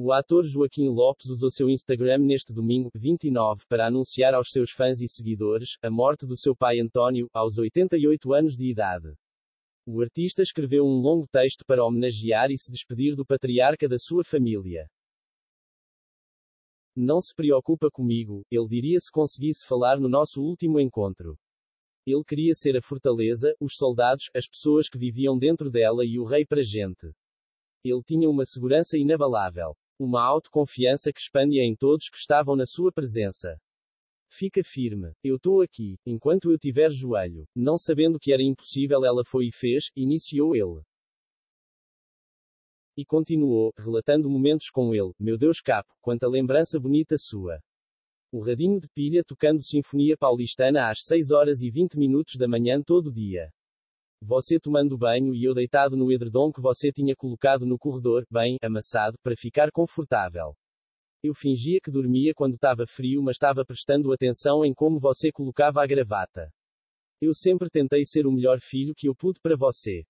O ator Joaquim Lopes usou seu Instagram neste domingo, 29, para anunciar aos seus fãs e seguidores a morte do seu pai António, aos 88 anos de idade. O artista escreveu um longo texto para homenagear e se despedir do patriarca da sua família. Não se preocupa comigo, ele diria se conseguisse falar no nosso último encontro. Ele queria ser a fortaleza, os soldados, as pessoas que viviam dentro dela e o rei para gente. Ele tinha uma segurança inabalável. Uma autoconfiança que expandia em todos que estavam na sua presença. Fica firme. Eu estou aqui, enquanto eu tiver joelho. Não sabendo que era impossível, ela foi e fez, iniciou ele. E continuou, relatando momentos com ele, meu Deus capo, quanta lembrança bonita sua. O radinho de pilha tocando Sinfonia Paulistana às 6 horas e 20 minutos da manhã todo dia. Você tomando banho e eu deitado no edredom que você tinha colocado no corredor, bem amassado, para ficar confortável. Eu fingia que dormia quando estava frio, mas estava prestando atenção em como você colocava a gravata. Eu sempre tentei ser o melhor filho que eu pude para você.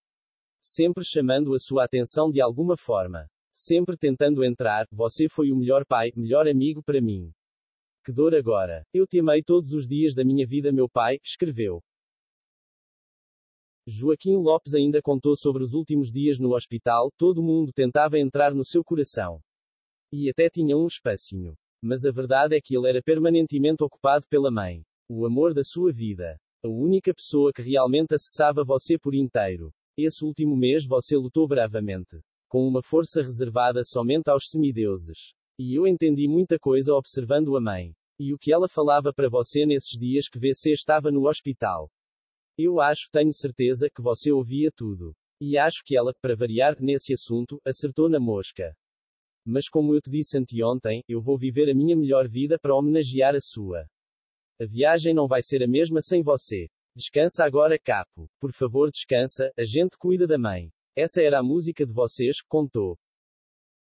Sempre chamando a sua atenção de alguma forma. Sempre tentando entrar, você foi o melhor pai, melhor amigo para mim. Que dor agora. Eu te amei todos os dias da minha vida, meu pai, escreveu. Joaquim Lopes ainda contou sobre os últimos dias no hospital, todo mundo tentava entrar no seu coração. E até tinha um espacinho. Mas a verdade é que ele era permanentemente ocupado pela mãe. O amor da sua vida. A única pessoa que realmente acessava você por inteiro. Esse último mês você lutou bravamente. Com uma força reservada somente aos semideuses. E eu entendi muita coisa observando a mãe. E o que ela falava para você nesses dias que você estava no hospital. Eu acho, tenho certeza, que você ouvia tudo. E acho que ela, para variar, nesse assunto, acertou na mosca. Mas como eu te disse anteontem, eu vou viver a minha melhor vida para homenagear a sua. A viagem não vai ser a mesma sem você. Descansa agora, capo. Por favor, descansa, a gente cuida da mãe. Essa era a música de vocês, contou.